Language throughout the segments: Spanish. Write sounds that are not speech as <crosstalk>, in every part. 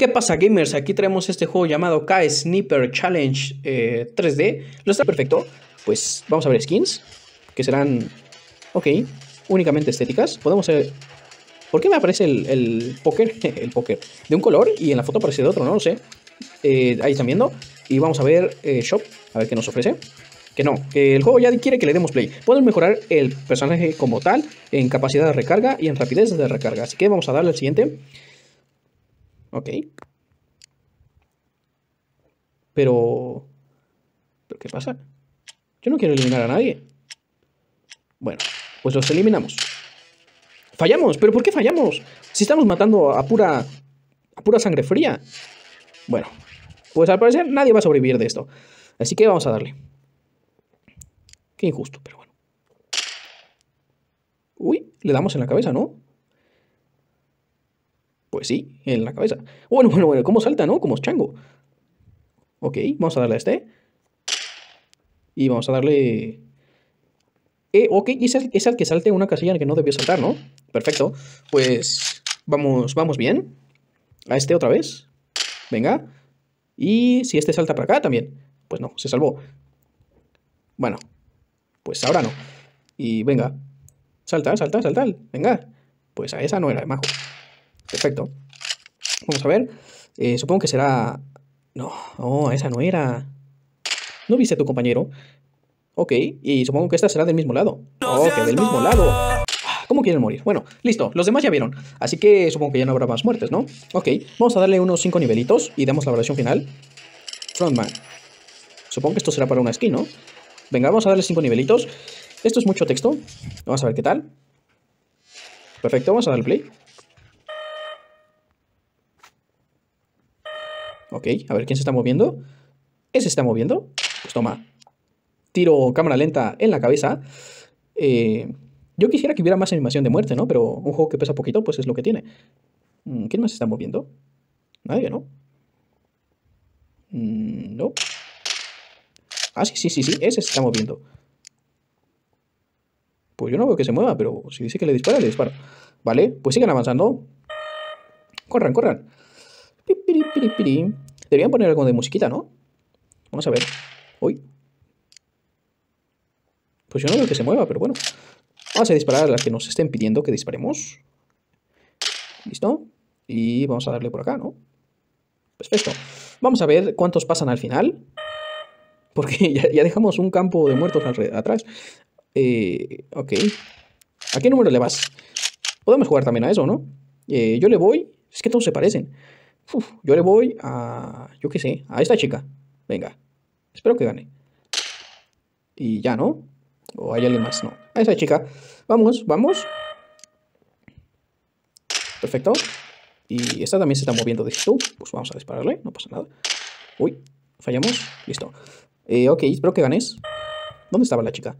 ¿Qué pasa gamers? Aquí traemos este juego llamado K-Sniper Challenge 3D. Eh, ¿Lo está perfecto? Pues vamos a ver skins, que serán, ok, únicamente estéticas. Podemos ver... ¿Por qué me aparece el, el póker? <laughs> el póker. De un color y en la foto aparece de otro, no lo sé. Eh, ahí están viendo. Y vamos a ver eh, Shop, a ver qué nos ofrece. Que no, el juego ya quiere que le demos play. Podemos mejorar el personaje como tal en capacidad de recarga y en rapidez de recarga. Así que vamos a darle al siguiente. Ok. Pero... qué pasa? Yo no quiero eliminar a nadie. Bueno, pues los eliminamos. ¡Fallamos! ¿Pero por qué fallamos? Si estamos matando a pura... A pura sangre fría. Bueno, pues al parecer nadie va a sobrevivir de esto. Así que vamos a darle. Qué injusto, pero bueno. Uy, le damos en la cabeza, ¿no? Pues sí, en la cabeza. Bueno, bueno, bueno, ¿cómo salta, no? Como es chango. Ok, vamos a darle a este. Y vamos a darle... Eh, ok, es el, que salte una casilla en la que no debió saltar, ¿no? Perfecto. Pues vamos, vamos bien. A este otra vez. Venga. Y si este salta para acá también. Pues no, se salvó. Bueno, pues ahora no. Y venga. Salta, salta, salta. Venga. Pues a esa no era de majo. Perfecto. Vamos a ver. Eh, supongo que será... No, no, esa no era. ¿No viste a tu compañero? Ok, y supongo que esta será del mismo lado. Ok, del mismo lado. Ah, ¿Cómo quieren morir? Bueno, listo, los demás ya vieron. Así que supongo que ya no habrá más muertes, ¿no? Ok, vamos a darle unos 5 nivelitos y damos la valoración final. Frontman. Supongo que esto será para una skin, ¿no? Venga, vamos a darle 5 nivelitos. Esto es mucho texto. Vamos a ver qué tal. Perfecto, vamos a darle play. Ok, a ver quién se está moviendo. Ese se está moviendo. Pues toma. Tiro cámara lenta en la cabeza. Eh, yo quisiera que hubiera más animación de muerte, ¿no? Pero un juego que pesa poquito, pues es lo que tiene. Mm, ¿Quién más se está moviendo? Nadie, ¿no? Mm, no. Ah, sí, sí, sí, sí. Ese se está moviendo. Pues yo no veo que se mueva, pero si dice que le dispara, le dispara. Vale, pues sigan avanzando. Corran, corran. Deberían poner algo de musiquita, ¿no? Vamos a ver. Uy. Pues yo no veo que se mueva, pero bueno. Vamos a disparar a las que nos estén pidiendo que disparemos. ¿Listo? Y vamos a darle por acá, ¿no? Perfecto. Vamos a ver cuántos pasan al final. Porque <laughs> ya, dejamos un campo de muertos atrás. Eh, ok. ¿A qué número le vas? Podemos jugar también a eso, ¿no? Eh, yo le voy... Es que todos se parecen yo le voy a, yo qué sé, a esta chica. Venga, espero que gane. Y ya, ¿no? O hay alguien más, no. A esa chica. Vamos, vamos. Perfecto. Y esta también se está moviendo, de tú. Pues vamos a dispararle, no pasa nada. Uy, fallamos. Listo. Eh, ok, espero que ganes. ¿Dónde estaba la chica?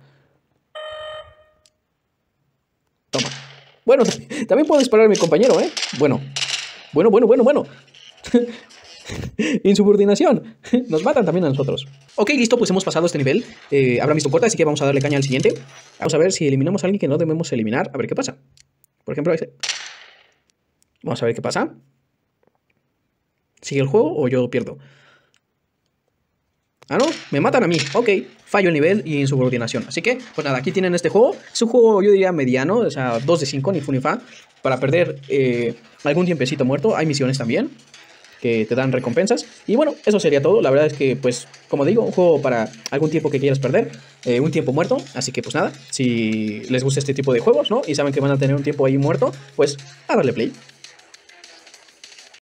Toma. Bueno, <laughs> también puedo disparar a mi compañero, ¿eh? Bueno. Bueno, bueno, bueno, bueno. <laughs> Insubordinación. <laughs> Nos matan también a nosotros. Ok, listo, pues hemos pasado este nivel. Eh, mis visto así que vamos a darle caña al siguiente. Vamos a ver si eliminamos a alguien que no debemos eliminar. A ver qué pasa. Por ejemplo, Vamos a ver qué pasa. ¿Sigue el juego o yo pierdo? Ah, no, me matan a mí. Ok, fallo el nivel y insubordinación. Así que, pues nada, aquí tienen este juego. Es un juego, yo diría, mediano, o sea, 2 de 5, ni fun fa. Para perder eh, algún tiempecito muerto. Hay misiones también que te dan recompensas. Y bueno, eso sería todo. La verdad es que, pues, como digo, un juego para algún tiempo que quieras perder, eh, un tiempo muerto. Así que, pues nada, si les gusta este tipo de juegos, ¿no? Y saben que van a tener un tiempo ahí muerto, pues a darle play.